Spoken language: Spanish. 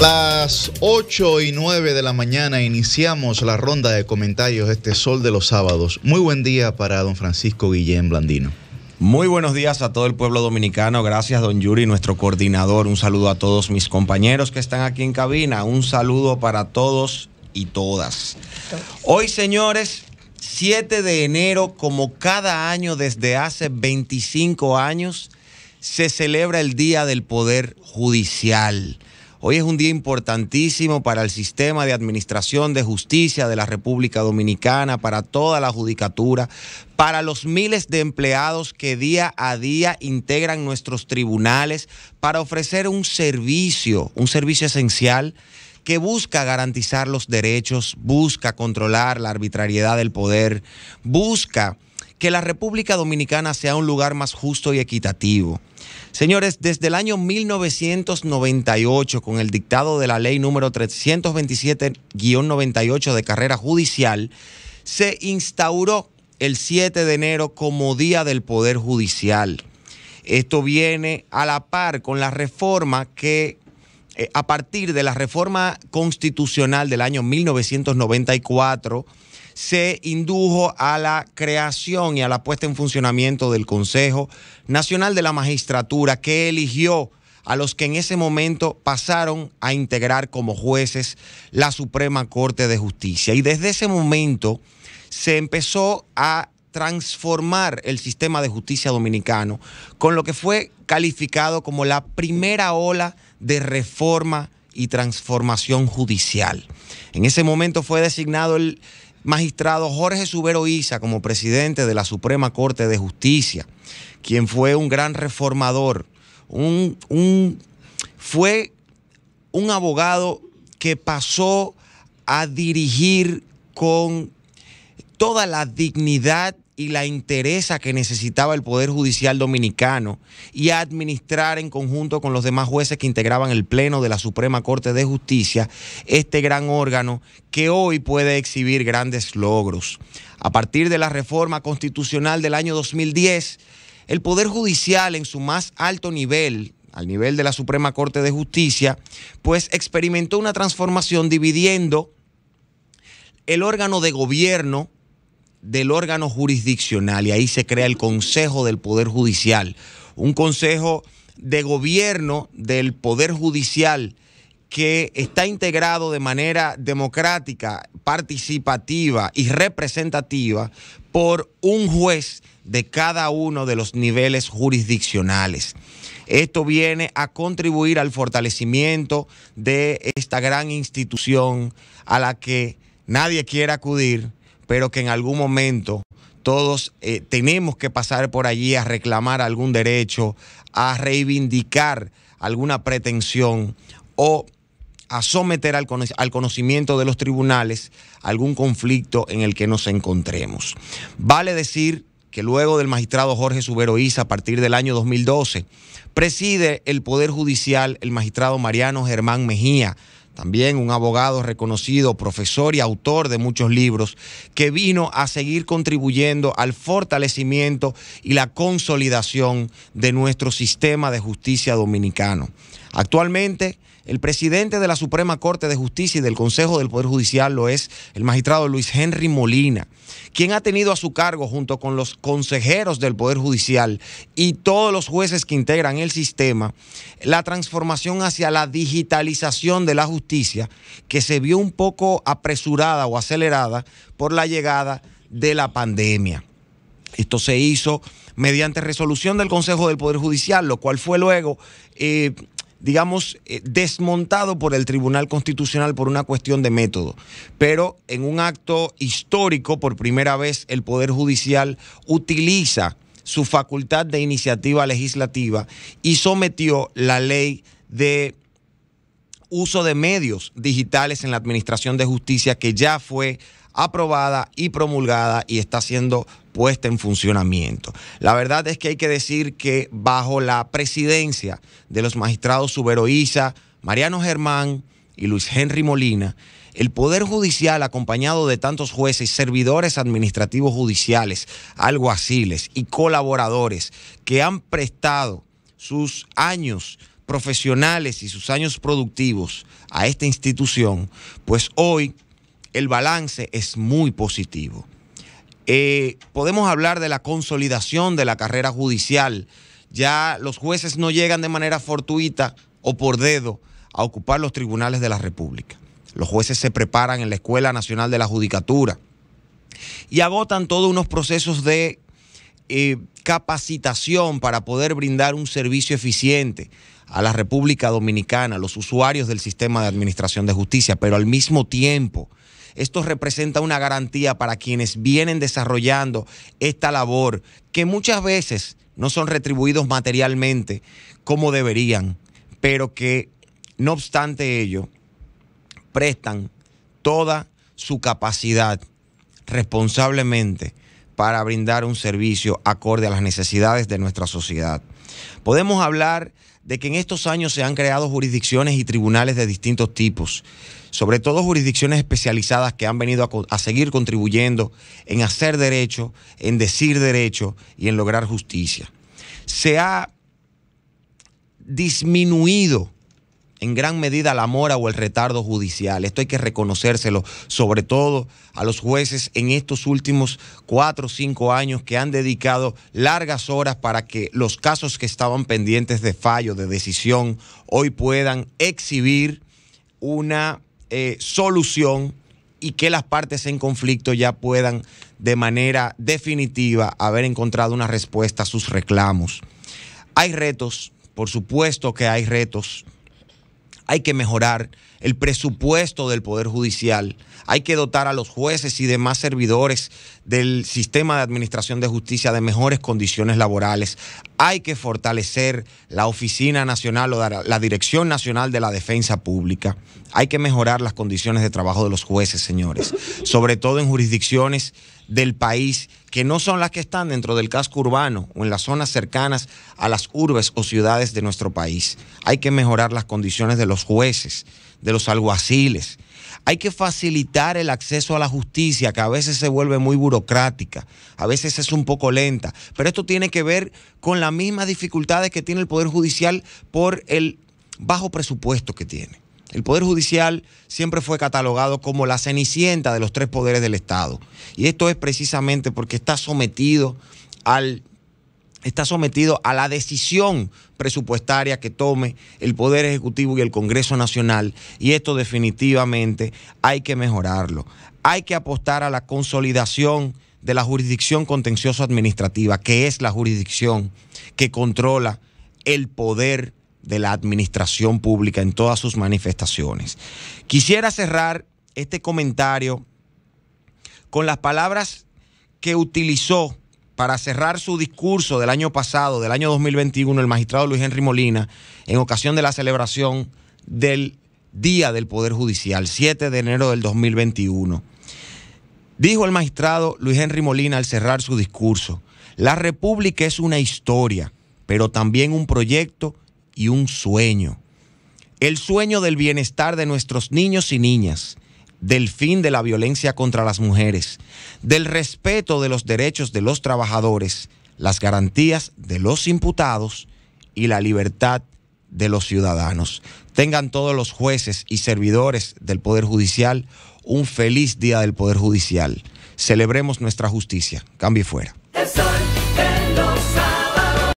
Las 8 y 9 de la mañana iniciamos la ronda de comentarios este Sol de los Sábados. Muy buen día para don Francisco Guillén Blandino. Muy buenos días a todo el pueblo dominicano. Gracias, don Yuri, nuestro coordinador. Un saludo a todos mis compañeros que están aquí en cabina. Un saludo para todos y todas. Hoy, señores, 7 de enero, como cada año desde hace 25 años, se celebra el Día del Poder Judicial Hoy es un día importantísimo para el sistema de administración de justicia de la República Dominicana, para toda la judicatura, para los miles de empleados que día a día integran nuestros tribunales para ofrecer un servicio, un servicio esencial que busca garantizar los derechos, busca controlar la arbitrariedad del poder, busca que la República Dominicana sea un lugar más justo y equitativo. Señores, desde el año 1998, con el dictado de la ley número 327-98 de carrera judicial, se instauró el 7 de enero como Día del Poder Judicial. Esto viene a la par con la reforma que, eh, a partir de la reforma constitucional del año 1994, se indujo a la creación y a la puesta en funcionamiento del Consejo Nacional de la Magistratura, que eligió a los que en ese momento pasaron a integrar como jueces la Suprema Corte de Justicia. Y desde ese momento se empezó a transformar el sistema de justicia dominicano con lo que fue calificado como la primera ola de reforma y transformación judicial. En ese momento fue designado el magistrado Jorge Subero Isa como presidente de la Suprema Corte de Justicia, quien fue un gran reformador, un, un, fue un abogado que pasó a dirigir con toda la dignidad y la interesa que necesitaba el Poder Judicial Dominicano y administrar en conjunto con los demás jueces que integraban el Pleno de la Suprema Corte de Justicia este gran órgano que hoy puede exhibir grandes logros. A partir de la reforma constitucional del año 2010, el Poder Judicial en su más alto nivel, al nivel de la Suprema Corte de Justicia, pues experimentó una transformación dividiendo el órgano de gobierno, del órgano jurisdiccional y ahí se crea el Consejo del Poder Judicial, un consejo de gobierno del Poder Judicial que está integrado de manera democrática, participativa y representativa por un juez de cada uno de los niveles jurisdiccionales. Esto viene a contribuir al fortalecimiento de esta gran institución a la que nadie quiere acudir, pero que en algún momento todos eh, tenemos que pasar por allí a reclamar algún derecho, a reivindicar alguna pretensión o a someter al, conocimiento de los tribunales algún conflicto en el que nos encontremos. Vale decir que luego del magistrado Jorge Suberoíza, a partir del año 2012, preside el Poder Judicial el magistrado Mariano Germán Mejía, también un abogado reconocido, profesor y autor de muchos libros, que vino a seguir contribuyendo al fortalecimiento y la consolidación de nuestro sistema de justicia dominicano. Actualmente, el presidente de la Suprema Corte de Justicia y del Consejo del Poder Judicial lo es el magistrado Luis Henry Molina, quien ha tenido a su cargo junto con los consejeros del Poder Judicial y todos los jueces que integran el sistema la transformación hacia la digitalización de la justicia que se vio un poco apresurada o acelerada por la llegada de la pandemia. Esto se hizo mediante resolución del Consejo del Poder Judicial, lo cual fue luego... Eh, digamos, eh, desmontado por el Tribunal Constitucional por una cuestión de método. Pero en un acto histórico, por primera vez, el Poder Judicial utiliza su facultad de iniciativa legislativa y sometió la ley de uso de medios digitales en la Administración de Justicia que ya fue aprobada y promulgada y está siendo puesta en funcionamiento. La verdad es que hay que decir que bajo la presidencia de los magistrados Suberoísa, Mariano Germán y Luis Henry Molina, el Poder Judicial, acompañado de tantos jueces, servidores administrativos judiciales, alguaciles y colaboradores que han prestado sus años profesionales y sus años productivos a esta institución, pues hoy el balance es muy positivo. Eh, podemos hablar de la consolidación de la carrera judicial. Ya los jueces no llegan de manera fortuita o por dedo a ocupar los tribunales de la República. Los jueces se preparan en la Escuela Nacional de la Judicatura y agotan todos unos procesos de eh, capacitación para poder brindar un servicio eficiente a la República Dominicana, a los usuarios del sistema de administración de justicia, pero al mismo tiempo esto representa una garantía para quienes vienen desarrollando esta labor, que muchas veces no son retribuidos materialmente como deberían, pero que, no obstante ello, prestan toda su capacidad responsablemente para brindar un servicio acorde a las necesidades de nuestra sociedad. Podemos hablar de que en estos años se han creado jurisdicciones y tribunales de distintos tipos, sobre todo jurisdicciones especializadas que han venido a, seguir contribuyendo en hacer derecho, en decir derecho y en lograr justicia. Se ha disminuido en gran medida la mora o el retardo judicial. Esto hay que reconocérselo, sobre todo a los jueces en estos últimos cuatro o cinco años que han dedicado largas horas para que los casos que estaban pendientes de fallo, de decisión, hoy puedan exhibir una eh, solución y que las partes en conflicto ya puedan de manera definitiva haber encontrado una respuesta a sus reclamos. Hay retos, por supuesto que hay retos hay que mejorar el presupuesto del Poder Judicial. Hay que dotar a los jueces y demás servidores del sistema de administración de justicia de mejores condiciones laborales. Hay que fortalecer la Oficina Nacional o la Dirección Nacional de la Defensa Pública. Hay que mejorar las condiciones de trabajo de los jueces, señores, sobre todo en jurisdicciones del país que no son las que están dentro del casco urbano o en las zonas cercanas a las urbes o ciudades de nuestro país. Hay que mejorar las condiciones de los jueces, de los alguaciles. Hay que facilitar el acceso a la justicia, que a veces se vuelve muy burocrática, a veces es un poco lenta, pero esto tiene que ver con las mismas dificultades que tiene el Poder Judicial por el bajo presupuesto que tiene. El Poder Judicial siempre fue catalogado como la cenicienta de los tres poderes del Estado. Y esto es precisamente porque está sometido al está sometido a la decisión presupuestaria que tome el Poder Ejecutivo y el Congreso Nacional. Y esto definitivamente hay que mejorarlo. Hay que apostar a la consolidación de la jurisdicción contencioso administrativa, que es la jurisdicción que controla el poder de la administración pública en todas sus manifestaciones. Quisiera cerrar este comentario con las palabras que utilizó para cerrar su discurso del año pasado, del año 2021, el magistrado Luis Henry Molina, en ocasión de la celebración del Día del Poder Judicial, 7 de enero del 2021. Dijo el magistrado Luis Henry Molina al cerrar su discurso, la República es una historia, pero también un proyecto y un sueño. El sueño del bienestar de nuestros niños y niñas, del fin de la violencia contra las mujeres, del respeto de los derechos de los trabajadores, las garantías de los imputados y la libertad de los ciudadanos. Tengan todos los jueces y servidores del Poder Judicial un feliz día del Poder Judicial. Celebremos nuestra justicia. Cambie fuera.